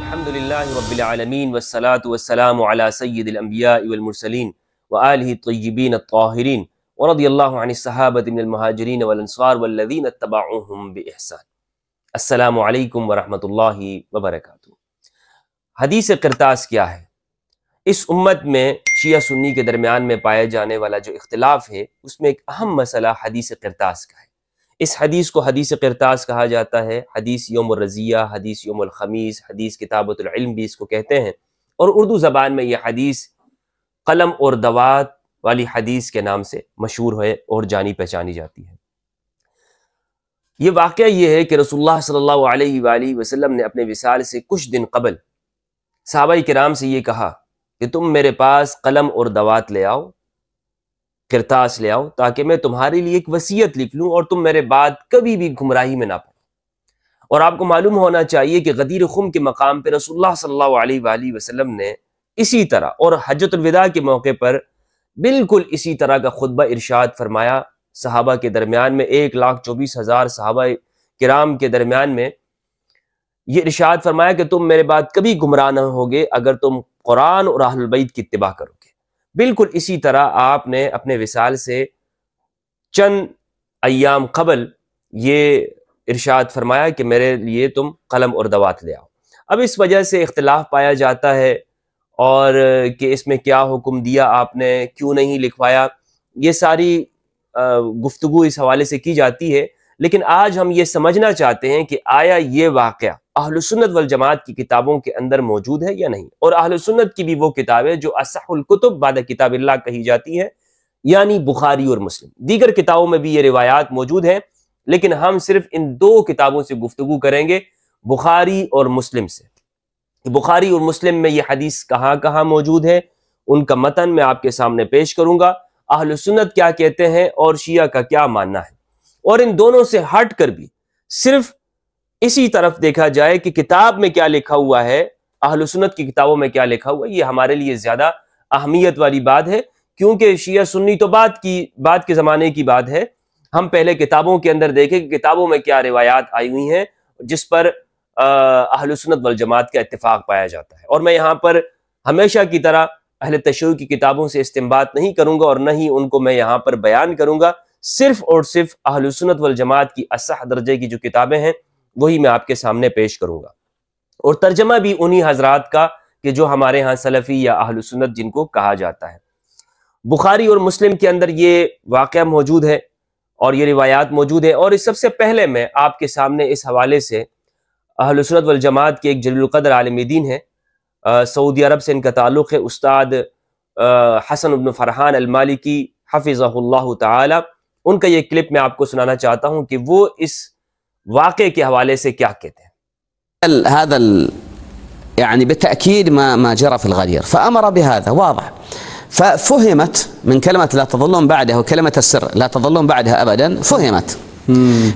الحمد لله رب العالمين والصلاة والسلام على سيد الأنبياء والمرسلين وآله الطيبين الطاهرين ورضي الله عن الصحابة من المهاجرين والأنصار والذين اتبعوهم بإحسان السلام علیکم ورحمۃ اللہ وبرکاتہ حدیث کرتاس کیا ہے اس امت میں شیعہ سنی کے درمیان میں پائے جانے والا جو اختلاف ہے اس میں ایک اہم مسئلہ حدیث کرتاس کا ہے اس حدیث کو حدیث قرطاس کہا جاتا ہے حدیث یوم الرضیہ حدیث یوم الخمیس حدیث کتابت العلم بھی اس کو کہتے ہیں اور اردو زبان میں یہ حدیث قلم اور دوات والی حدیث کے نام سے مشہور ہوئے اور جانی پہچانی جاتی ہے یہ واقعہ یہ ہے کہ رسول اللہ صلی اللہ علیہ وآلہ وسلم نے اپنے وصال سے کچھ دن قبل صحابہ کرام سے یہ کہا کہ تم میرے پاس قلم اور دوات لے آؤ کرتاس لے آؤ تاکہ میں تمہارے لیے ایک وسیعت لکھ لوں اور تم میرے بعد کبھی بھی گمراہی میں نہ پڑو اور آپ کو معلوم ہونا چاہیے کہ غدیر خم کے مقام پہ رسول اللہ صلی اللہ علیہ وآلہ وسلم نے اسی طرح اور حجت الوداع کے موقع پر بالکل اسی طرح کا خطبہ ارشاد فرمایا صحابہ کے درمیان میں ایک لاکھ چوبیس ہزار صحابہ کرام کے درمیان میں یہ ارشاد فرمایا کہ تم میرے بعد کبھی گمراہ نہ ہوگے اگر تم قرآن اور اہل البید کی اتباع کرو گے بالکل اسی طرح آپ نے اپنے وصال سے چند ایام قبل یہ ارشاد فرمایا کہ میرے لیے تم قلم اور دوات لے آؤ اب اس وجہ سے اختلاف پایا جاتا ہے اور کہ اس میں کیا حکم دیا آپ نے کیوں نہیں لکھوایا یہ ساری گفتگو اس حوالے سے کی جاتی ہے لیکن آج ہم یہ سمجھنا چاہتے ہیں کہ آیا یہ واقعہ اہل سنت والجماعت کی کتابوں کے اندر موجود ہے یا نہیں اور اہل سنت کی بھی وہ کتاب ہے جو اصح القتب بعد کتاب اللہ کہی جاتی ہے یعنی بخاری اور مسلم دیگر کتابوں میں بھی یہ روایات موجود ہیں لیکن ہم صرف ان دو کتابوں سے گفتگو کریں گے بخاری اور مسلم سے بخاری اور مسلم میں یہ حدیث کہاں کہاں موجود ہے ان کا متن میں آپ کے سامنے پیش کروں گا اہل سنت کیا کہتے ہیں اور شیعہ کا کیا ماننا ہے اور ان دونوں سے ہٹ کر بھی صرف اسی طرف دیکھا جائے کہ کتاب میں کیا لکھا ہوا ہے اہل سنت کی کتابوں میں کیا لکھا ہوا ہے یہ ہمارے لیے زیادہ اہمیت والی بات ہے کیونکہ شیعہ سنی تو بات کی بات کے زمانے کی بات ہے ہم پہلے کتابوں کے اندر دیکھیں کہ کتابوں میں کیا روایات آئی ہوئی ہیں جس پر اہل سنت والجماعت کا اتفاق پایا جاتا ہے اور میں یہاں پر ہمیشہ کی طرح اہل تشریح کی کتابوں سے استمباد نہیں کروں گا اور نہ ہی ان کو میں یہاں پر بیان کروں گا صرف اور صرف اہل سنت والجماعت کی اسح درجے کی جو کتابیں ہیں وہی میں آپ کے سامنے پیش کروں گا اور ترجمہ بھی انہی حضرات کا کہ جو ہمارے ہاں سلفی یا اہل سنت جن کو کہا جاتا ہے بخاری اور مسلم کے اندر یہ واقعہ موجود ہے اور یہ روایات موجود ہیں اور اس سب سے پہلے میں آپ کے سامنے اس حوالے سے اہل سنت والجماعت کے ایک جلیل القدر عالم دین ہے سعودی عرب سے ان کا تعلق ہے استاد حسن ابن فرحان المالکی حفظہ اللہ تعالی ان کا یہ کلپ میں آپ کو سنانا چاہتا ہوں کہ وہ اس واقعے کے حوالے سے کیا کہتے ہیں هذا ال... يعني بالتأكيد ما ما جرى في الغدير فأمر بهذا واضح ففهمت من كلمة لا تظلون بعدها وكلمة السر لا تظلون بعدها أبدا فهمت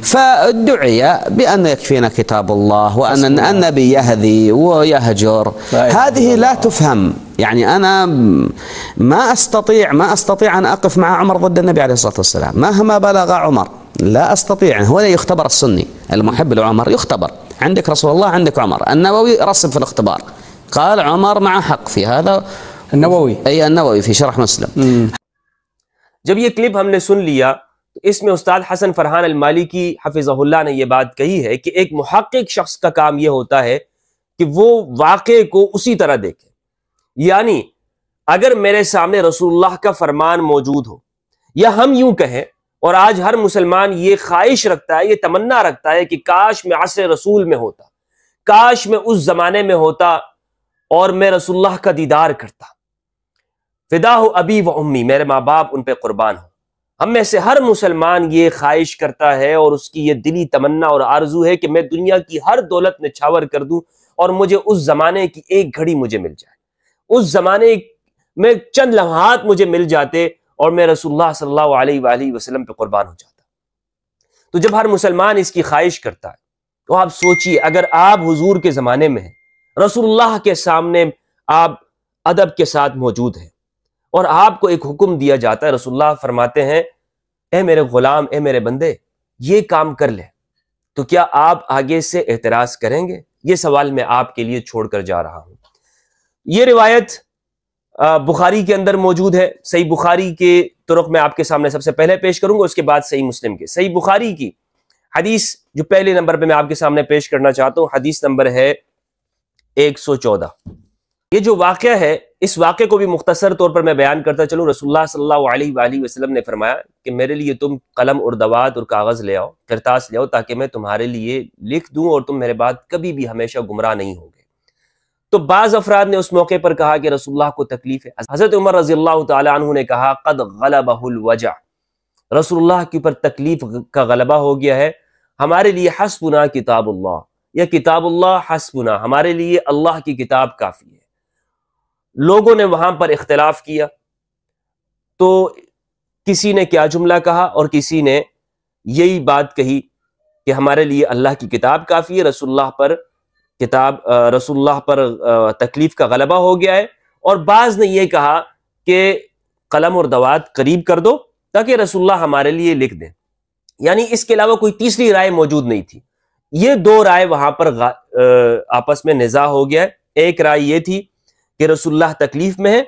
فدعي بأن يكفينا كتاب الله وأن النبي يهذي ويهجر هذه لا تفهم يعني أنا ما أستطيع ما أستطيع أن أقف مع عمر ضد النبي عليه الصلاة والسلام مهما بلغ عمر لا أستطيع هو يختبر السني المحب لعمر يختبر عندك رسول الله عندك عمر النووي رسم في الاختبار قال عمر مع حق في هذا النووي أي النووي في شرح مسلم जब ये क्लिप हमने सुन اس میں استاد حسن فرحان کی حفظہ اللہ نے یہ بات کہی ہے کہ ایک محقق شخص کا کام یہ ہوتا ہے کہ وہ واقعے کو اسی طرح دیکھے یعنی اگر میرے سامنے رسول اللہ کا فرمان موجود ہو یا ہم یوں کہیں اور آج ہر مسلمان یہ خواہش رکھتا ہے یہ تمنا رکھتا ہے کہ کاش میں عصر رسول میں ہوتا کاش میں اس زمانے میں ہوتا اور میں رسول اللہ کا دیدار کرتا فدا ہو ابھی و امی میرے ماں باپ ان پہ قربان ہو ہم میں سے ہر مسلمان یہ خواہش کرتا ہے اور اس کی یہ دلی تمنا اور آرزو ہے کہ میں دنیا کی ہر دولت میں چھاور کر دوں اور مجھے اس زمانے کی ایک گھڑی مجھے مل جائے اس زمانے میں چند لمحات مجھے مل جاتے اور میں رسول اللہ صلی اللہ علیہ وآلہ وسلم پہ قربان ہو جاتا تو جب ہر مسلمان اس کی خواہش کرتا ہے تو آپ سوچئے اگر آپ حضور کے زمانے میں ہیں رسول اللہ کے سامنے آپ ادب کے ساتھ موجود ہیں اور آپ کو ایک حکم دیا جاتا ہے رسول اللہ فرماتے ہیں اے میرے غلام اے میرے بندے یہ کام کر لے تو کیا آپ آگے سے اعتراض کریں گے یہ سوال میں آپ کے لیے چھوڑ کر جا رہا ہوں یہ روایت بخاری کے اندر موجود ہے صحیح بخاری کے طرق میں آپ کے سامنے سب سے پہلے پیش کروں گا اس کے بعد صحیح مسلم کے صحیح بخاری کی حدیث جو پہلے نمبر پہ میں آپ کے سامنے پیش کرنا چاہتا ہوں حدیث نمبر ہے ایک سو چودہ یہ جو واقعہ ہے اس واقعے کو بھی مختصر طور پر میں بیان کرتا چلوں رسول اللہ صلی اللہ علیہ وآلہ وسلم نے فرمایا کہ میرے لیے تم قلم اور دوات اور کاغذ لے آؤ کرتاس لے آؤ تاکہ میں تمہارے لیے لکھ دوں اور تم میرے بعد کبھی بھی ہمیشہ گمراہ نہیں ہوگے تو بعض افراد نے اس موقع پر کہا کہ رسول اللہ کو تکلیف ہے حضرت عمر رضی اللہ تعالیٰ عنہ نے کہا قد غلبہ الوجع رسول اللہ کے اوپر تکلیف کا غلبہ ہو گیا ہے ہمارے لیے حسبنا کتاب اللہ یا کتاب اللہ حسبنا ہمارے لیے اللہ کی کتاب کافی ہے لوگوں نے وہاں پر اختلاف کیا تو کسی نے کیا جملہ کہا اور کسی نے یہی بات کہی کہ ہمارے لیے اللہ کی کتاب کافی ہے رسول اللہ پر کتاب رسول اللہ پر تکلیف کا غلبہ ہو گیا ہے اور بعض نے یہ کہا کہ قلم اور دوات قریب کر دو تاکہ رسول اللہ ہمارے لیے لکھ دیں یعنی اس کے علاوہ کوئی تیسری رائے موجود نہیں تھی یہ دو رائے وہاں پر آپس میں نزا ہو گیا ہے ایک رائے یہ تھی کہ رسول اللہ تکلیف میں ہے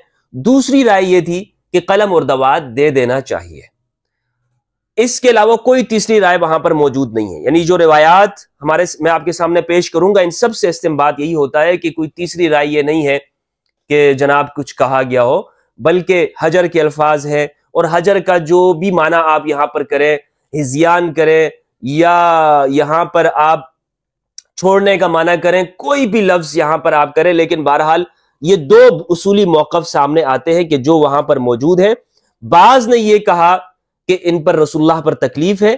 دوسری رائے یہ تھی کہ قلم اور دوات دے دینا چاہیے اس کے علاوہ کوئی تیسری رائے وہاں پر موجود نہیں ہے یعنی جو روایات ہمارے میں آپ کے سامنے پیش کروں گا ان سب سے استعمال یہی ہوتا ہے کہ کوئی تیسری رائے یہ نہیں ہے کہ جناب کچھ کہا گیا ہو بلکہ حجر کے الفاظ ہے اور حجر کا جو بھی معنی آپ یہاں پر کریں ہزیان کریں یا یہاں پر آپ چھوڑنے کا معنی کریں کوئی بھی لفظ یہاں پر آپ کریں لیکن بہرحال یہ دو اصولی موقف سامنے آتے ہیں کہ جو وہاں پر موجود ہیں بعض نے یہ کہا کہ ان پر رسول اللہ پر تکلیف ہے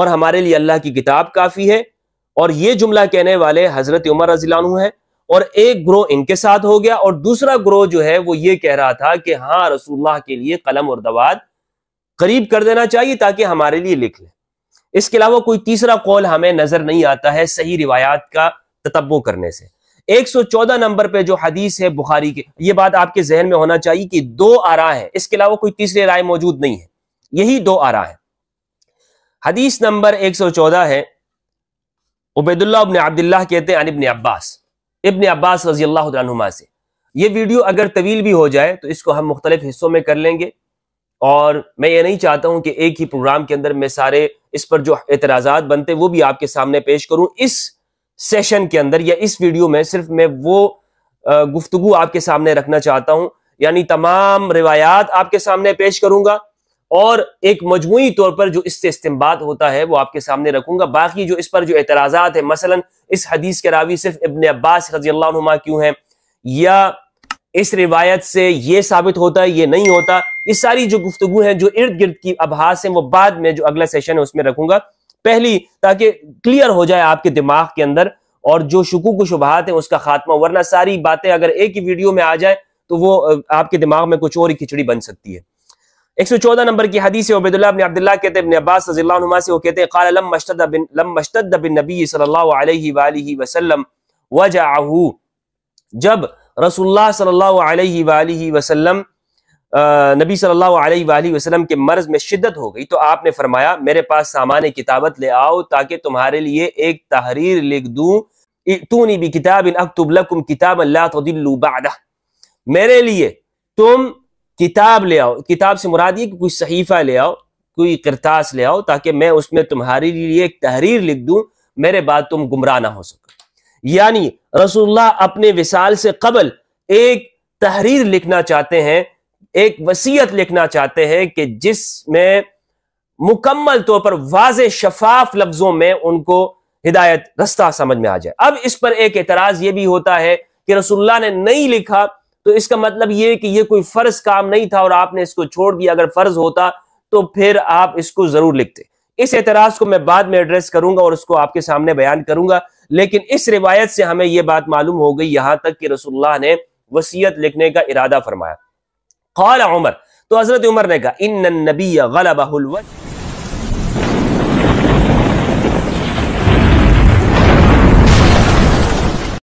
اور ہمارے لیے اللہ کی کتاب کافی ہے اور یہ جملہ کہنے والے حضرت عمر رضی اللہ عنہ ہیں اور ایک گروہ ان کے ساتھ ہو گیا اور دوسرا گروہ جو ہے وہ یہ کہہ رہا تھا کہ ہاں رسول اللہ کے لیے قلم اور دواد قریب کر دینا چاہیے تاکہ ہمارے لیے لکھ لیں اس کے علاوہ کوئی تیسرا قول ہمیں نظر نہیں آتا ہے صحیح روایات کا تتبو کرنے سے ایک سو چودہ نمبر پہ جو حدیث ہے بخاری کے یہ بات آپ کے ذہن میں ہونا چاہیے کہ دو آرا ہیں اس کے علاوہ کوئی تیسرے رائے موجود نہیں ہے یہی دو آرا ہیں حدیث نمبر ایک سو چودہ ہے عبید اللہ ابن عبداللہ کہتے ہیں عن ابن عباس ابن عباس رضی اللہ عنہما سے یہ ویڈیو اگر طویل بھی ہو جائے تو اس کو ہم مختلف حصوں میں کر لیں گے اور میں یہ نہیں چاہتا ہوں کہ ایک ہی پروگرام کے اندر میں سارے اس پر جو اعتراضات بنتے وہ بھی آپ کے سامنے پیش کروں اس سیشن کے اندر یا اس ویڈیو میں صرف میں وہ گفتگو آپ کے سامنے رکھنا چاہتا ہوں یعنی تمام روایات آپ کے سامنے پیش کروں گا اور ایک مجموعی طور پر جو اس سے استعمال ہوتا ہے وہ آپ کے سامنے رکھوں گا باقی جو اس پر جو اعتراضات ہیں مثلا اس حدیث کے راوی صرف ابن عباس رضی اللہ کیوں ہیں یا اس روایت سے یہ ثابت ہوتا ہے یہ نہیں ہوتا یہ ساری جو گفتگو ہیں جو ارد گرد کی ابحاس ہیں وہ بعد میں جو اگلا سیشن ہے اس میں رکھوں گا پہلی تاکہ کلیئر ہو جائے آپ کے دماغ کے اندر اور جو شکوک و شبہات ہیں اس کا خاتمہ ورنہ ساری باتیں اگر ایک ہی ویڈیو میں آ جائے تو وہ آپ کے دماغ میں کچھ اور ہی کھچڑی بن سکتی ہے ایک سو چودہ نمبر کی حدیث عبداللہ ابن عبداللہ کہتے ہیں ابن عباس رضی اللہ عنہ سے وہ کہتے ہیں قال لم مشتد بن, لم مشتد بن نبی صلی اللہ علیہ وآلہ وسلم وجعہو جب رسول اللہ صلی اللہ علیہ وآلہ وسلم نبی صلی اللہ علیہ وآلہ وسلم کے مرض میں شدت ہو گئی تو آپ نے فرمایا میرے پاس سامان کتابت لے آؤ تاکہ تمہارے لیے ایک تحریر لکھ دوں بھی کتاب ان بعدہ میرے لیے تم کتاب لے آؤ کتاب سے مراد یہ کہ کوئی صحیفہ لے آؤ کوئی کرتاس لے آؤ تاکہ میں اس میں تمہارے لیے ایک تحریر لکھ دوں میرے بعد تم گمراہ نہ ہو سکو یعنی رسول اللہ اپنے وصال سے قبل ایک تحریر لکھنا چاہتے ہیں ایک وسیعت لکھنا چاہتے ہیں کہ جس میں مکمل طور پر واضح شفاف لفظوں میں ان کو ہدایت رستہ سمجھ میں آ جائے اب اس پر ایک اعتراض یہ بھی ہوتا ہے کہ رسول اللہ نے نہیں لکھا تو اس کا مطلب یہ کہ یہ کوئی فرض کام نہیں تھا اور آپ نے اس کو چھوڑ دیا اگر فرض ہوتا تو پھر آپ اس کو ضرور لکھتے اس اعتراض کو میں بعد میں ایڈریس کروں گا اور اس کو آپ کے سامنے بیان کروں گا لیکن اس روایت سے ہمیں یہ بات معلوم ہو گئی یہاں تک کہ رسول اللہ نے وسیعت لکھنے کا ارادہ فرمایا قال عمر تو حضرت عمر نے کہا ان النبی غلبہ الوجہ